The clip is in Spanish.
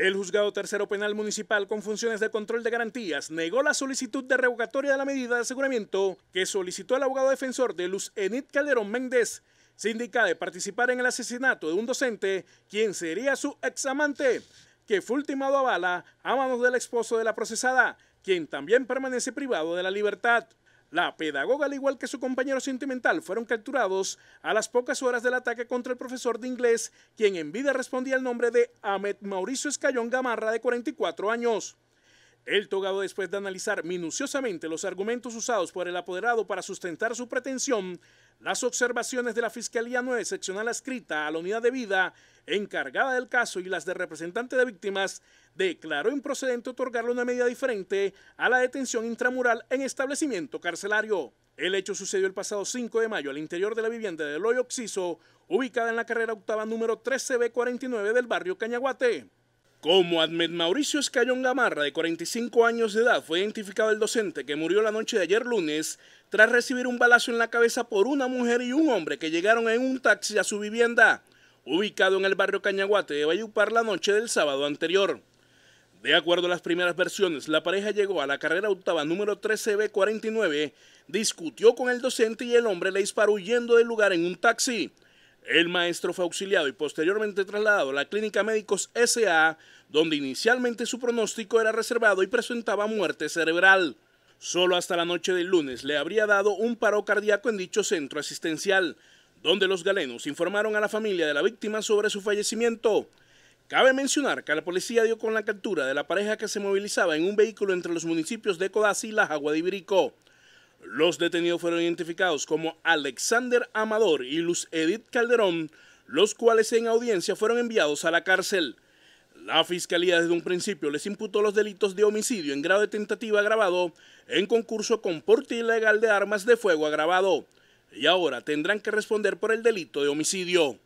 El juzgado tercero penal municipal con funciones de control de garantías negó la solicitud de revocatoria de la medida de aseguramiento que solicitó el abogado defensor de Luz Enid Calderón Méndez, sindicada de participar en el asesinato de un docente, quien sería su examante, que fue ultimado a bala a manos del esposo de la procesada, quien también permanece privado de la libertad. La pedagoga, al igual que su compañero sentimental, fueron capturados a las pocas horas del ataque contra el profesor de inglés, quien en vida respondía el nombre de Ahmed Mauricio Escayón Gamarra, de 44 años. El togado, después de analizar minuciosamente los argumentos usados por el apoderado para sustentar su pretensión, las observaciones de la Fiscalía 9 seccional escrita a la unidad de vida encargada del caso y las de representante de víctimas, declaró improcedente otorgarle una medida diferente a la detención intramural en establecimiento carcelario. El hecho sucedió el pasado 5 de mayo al interior de la vivienda de Loy Oxiso, ubicada en la carrera octava número 13B49 del barrio Cañaguate. Como Ahmed Mauricio Escayón Gamarra, de 45 años de edad, fue identificado el docente que murió la noche de ayer lunes tras recibir un balazo en la cabeza por una mujer y un hombre que llegaron en un taxi a su vivienda, ubicado en el barrio Cañaguate de Bayupar la noche del sábado anterior. De acuerdo a las primeras versiones, la pareja llegó a la carrera octava número 13B49, discutió con el docente y el hombre le disparó huyendo del lugar en un taxi. El maestro fue auxiliado y posteriormente trasladado a la Clínica Médicos SA, donde inicialmente su pronóstico era reservado y presentaba muerte cerebral. Solo hasta la noche del lunes le habría dado un paro cardíaco en dicho centro asistencial, donde los galenos informaron a la familia de la víctima sobre su fallecimiento. Cabe mencionar que la policía dio con la captura de la pareja que se movilizaba en un vehículo entre los municipios de Codazzi y La Jagua los detenidos fueron identificados como Alexander Amador y Luz Edith Calderón, los cuales en audiencia fueron enviados a la cárcel. La fiscalía desde un principio les imputó los delitos de homicidio en grado de tentativa agravado, en concurso con porte ilegal de armas de fuego agravado, y ahora tendrán que responder por el delito de homicidio.